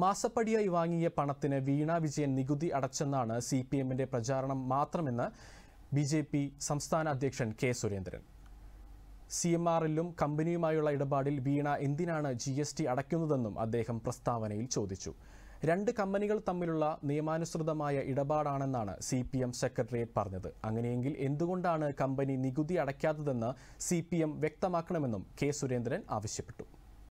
മാസപ്പടിയായി വാങ്ങിയ പണത്തിന് വീണ വിജയൻ നികുതി അടച്ചെന്നാണ് സി പി എമ്മിന്റെ പ്രചാരണം മാത്രമെന്ന് ബി ജെ പി സംസ്ഥാന അധ്യക്ഷൻ കെ സുരേന്ദ്രൻ സി എം ആറിലും കമ്പനിയുമായുള്ള ഇടപാടിൽ വീണ എന്തിനാണ് ജി എസ് ടി അടയ്ക്കുന്നതെന്നും അദ്ദേഹം പ്രസ്താവനയിൽ ചോദിച്ചു രണ്ട് കമ്പനികൾ തമ്മിലുള്ള നിയമാനുസൃതമായ ഇടപാടാണെന്നാണ് സി പി എം സെക്രട്ടേറിയറ്റ് പറഞ്ഞത് അങ്ങനെയെങ്കിൽ എന്തുകൊണ്ടാണ് കമ്പനി നികുതി അടയ്ക്കാത്തതെന്ന് സി പി എം വ്യക്തമാക്കണമെന്നും കെ സുരേന്ദ്രൻ ആവശ്യപ്പെട്ടു